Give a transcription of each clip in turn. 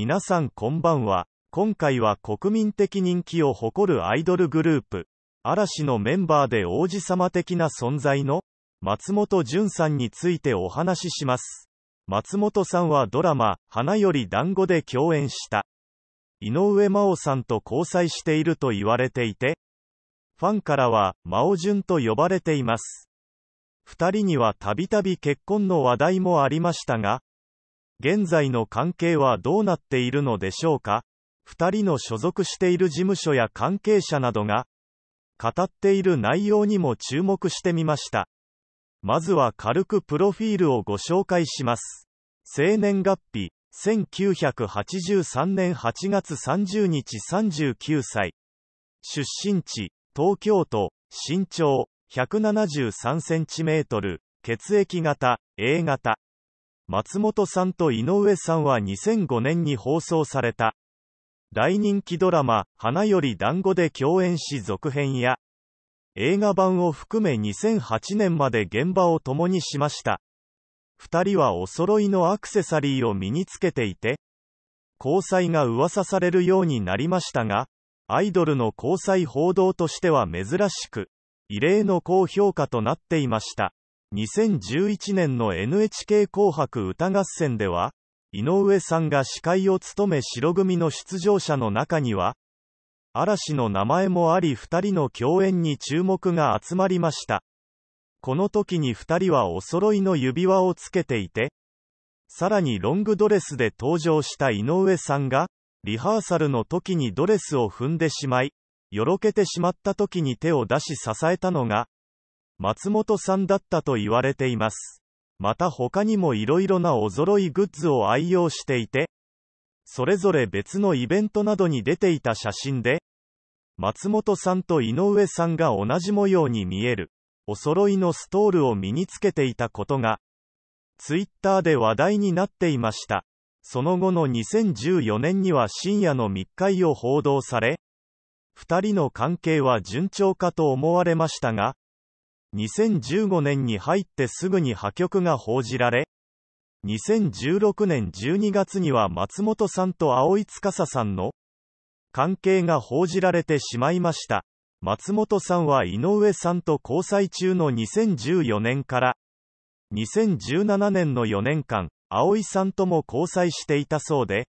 皆さんこんばんは。今回は国民的人気を誇るアイドルグループ、嵐のメンバーで王子様的な存在の、松本潤さんについてお話しします。松本さんはドラマ、花より団子で共演した。井上真央さんと交際していると言われていて、ファンからは、真央潤と呼ばれています。二人にはたびたび結婚の話題もありましたが、現在の関係はどうなっているのでしょうか二人の所属している事務所や関係者などが、語っている内容にも注目してみました。まずは軽くプロフィールをご紹介します。生年月日、1983年8月30日39歳。出身地、東京都、身長、173センチメートル、血液型、A 型。松本さんと井上さんは2005年に放送された、大人気ドラマ、花より団子で共演し続編や、映画版を含め2008年まで現場を共にしました。二人はお揃いのアクセサリーを身につけていて、交際が噂されるようになりましたが、アイドルの交際報道としては珍しく、異例の高評価となっていました。2011年の NHK 紅白歌合戦では、井上さんが司会を務め白組の出場者の中には、嵐の名前もあり2人の共演に注目が集まりました。この時に2人はお揃いの指輪をつけていて、さらにロングドレスで登場した井上さんが、リハーサルの時にドレスを踏んでしまい、よろけてしまった時に手を出し支えたのが、松本さんだったと言われています。また他にもいろいろなお揃いグッズを愛用していて、それぞれ別のイベントなどに出ていた写真で、松本さんと井上さんが同じ模様に見える、お揃いのストールを身につけていたことが、ツイッターで話題になっていました。その後の2014年には深夜の密会を報道され、二人の関係は順調かと思われましたが、2015年に入ってすぐに破局が報じられ、2016年12月には松本さんと葵司さんの関係が報じられてしまいました。松本さんは井上さんと交際中の2014年から、2017年の4年間、葵さんとも交際していたそうで、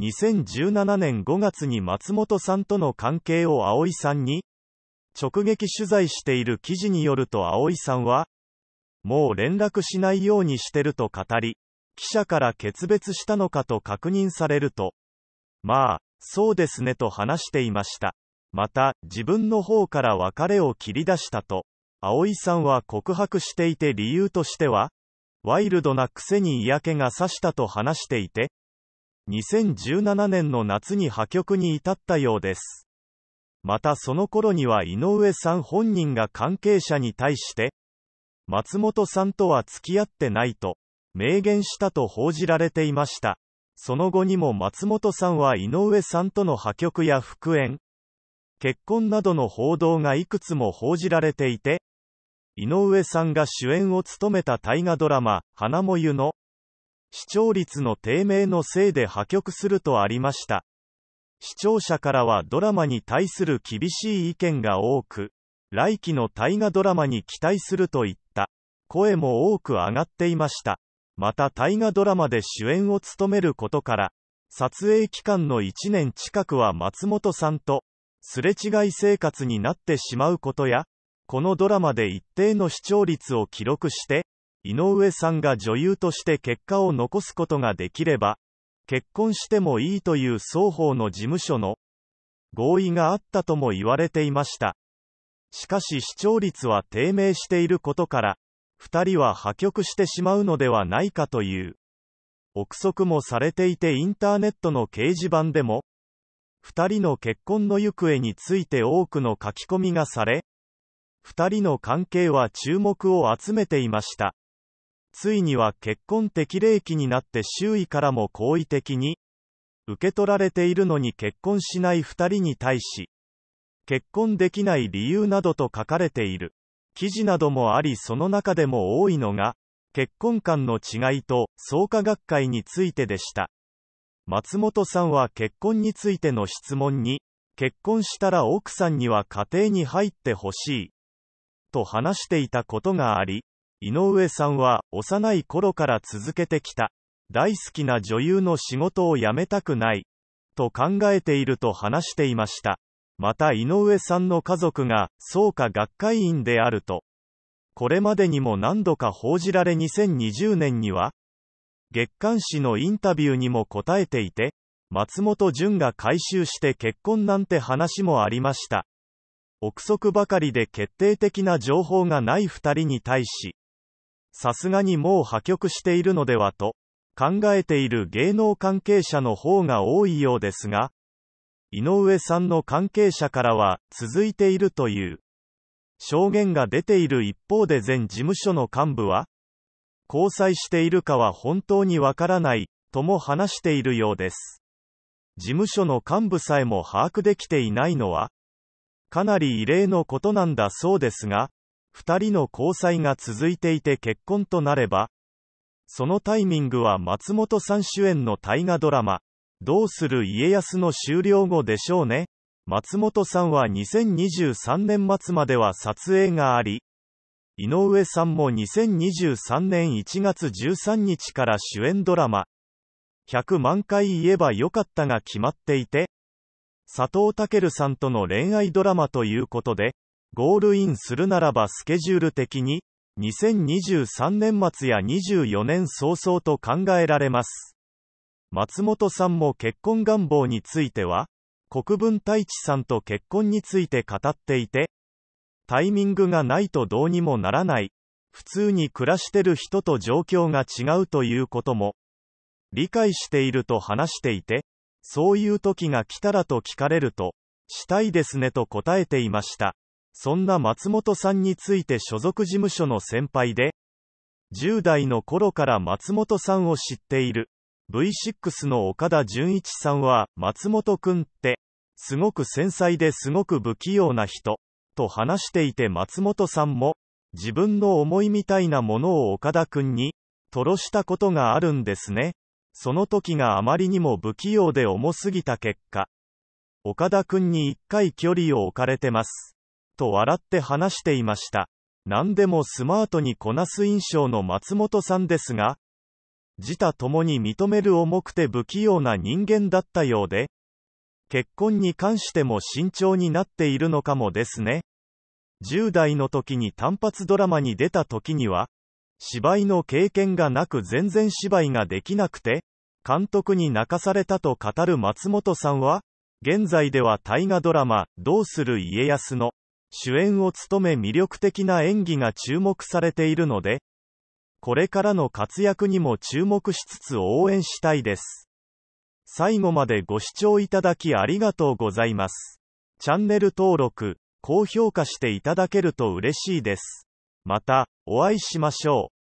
2017年5月に松本さんとの関係を葵さんに直撃取材している記事によると葵さんは、もう連絡しないようにしてると語り、記者から決別したのかと確認されると、まあ、そうですねと話していました。また、自分の方から別れを切り出したと、葵さんは告白していて理由としては、ワイルドなくせに嫌気がさしたと話していて、2017年の夏に破局に至ったようです。またその頃には井上さん本人が関係者に対して、松本さんとは付き合ってないと、明言したと報じられていました。その後にも松本さんは井上さんとの破局や復縁、結婚などの報道がいくつも報じられていて、井上さんが主演を務めた大河ドラマ、花もゆの、視聴率の低迷のせいで破局するとありました。視聴者からはドラマに対する厳しい意見が多く、来期の大河ドラマに期待するといった声も多く上がっていました。また大河ドラマで主演を務めることから、撮影期間の1年近くは松本さんと、すれ違い生活になってしまうことや、このドラマで一定の視聴率を記録して、井上さんが女優として結果を残すことができれば、結婚してもいいという双方の事務所の合意があったとも言われていました。しかし視聴率は低迷していることから、二人は破局してしまうのではないかという。憶測もされていてインターネットの掲示板でも、二人の結婚の行方について多くの書き込みがされ、二人の関係は注目を集めていました。ついには結婚適齢期になって周囲からも好意的に、受け取られているのに結婚しない二人に対し、結婚できない理由などと書かれている。記事などもありその中でも多いのが、結婚観の違いと創価学会についてでした。松本さんは結婚についての質問に、結婚したら奥さんには家庭に入ってほしい、と話していたことがあり、井上さんは幼い頃から続けてきた。大好きな女優の仕事を辞めたくない。と考えていると話していました。また井上さんの家族が、創価学会員であると。これまでにも何度か報じられ2020年には、月刊誌のインタビューにも答えていて、松本潤が回収して結婚なんて話もありました。憶測ばかりで決定的な情報がない2人に対し、さすがにもう破局しているのではと、考えている芸能関係者の方が多いようですが、井上さんの関係者からは、続いているという、証言が出ている一方で全事務所の幹部は、交際しているかは本当にわからない、とも話しているようです。事務所の幹部さえも把握できていないのは、かなり異例のことなんだそうですが、二人の交際が続いていて結婚となれば、そのタイミングは松本さん主演の大河ドラマ、どうする家康の終了後でしょうね。松本さんは2023年末までは撮影があり、井上さんも2023年1月13日から主演ドラマ、100万回言えばよかったが決まっていて、佐藤健さんとの恋愛ドラマということで、ゴールインするならばスケジュール的に、2023年末や24年早々と考えられます。松本さんも結婚願望については、国分太一さんと結婚について語っていて、タイミングがないとどうにもならない、普通に暮らしてる人と状況が違うということも、理解していると話していて、そういう時が来たらと聞かれると、したいですねと答えていました。そんな松本さんについて所属事務所の先輩で、10代の頃から松本さんを知っている。V6 の岡田純一さんは、松本くんって、すごく繊細ですごく不器用な人、と話していて松本さんも、自分の思いみたいなものを岡田くんに、とろしたことがあるんですね。その時があまりにも不器用で重すぎた結果、岡田くんに一回距離を置かれてます。と笑って話していました。何でもスマートにこなす印象の松本さんですが、自他ともに認める重くて不器用な人間だったようで、結婚に関しても慎重になっているのかもですね。10代の時に単発ドラマに出た時には、芝居の経験がなく全然芝居ができなくて、監督に泣かされたと語る松本さんは、現在では大河ドラマ、どうする家康の、主演を務め魅力的な演技が注目されているので、これからの活躍にも注目しつつ応援したいです。最後までご視聴いただきありがとうございます。チャンネル登録、高評価していただけると嬉しいです。また、お会いしましょう。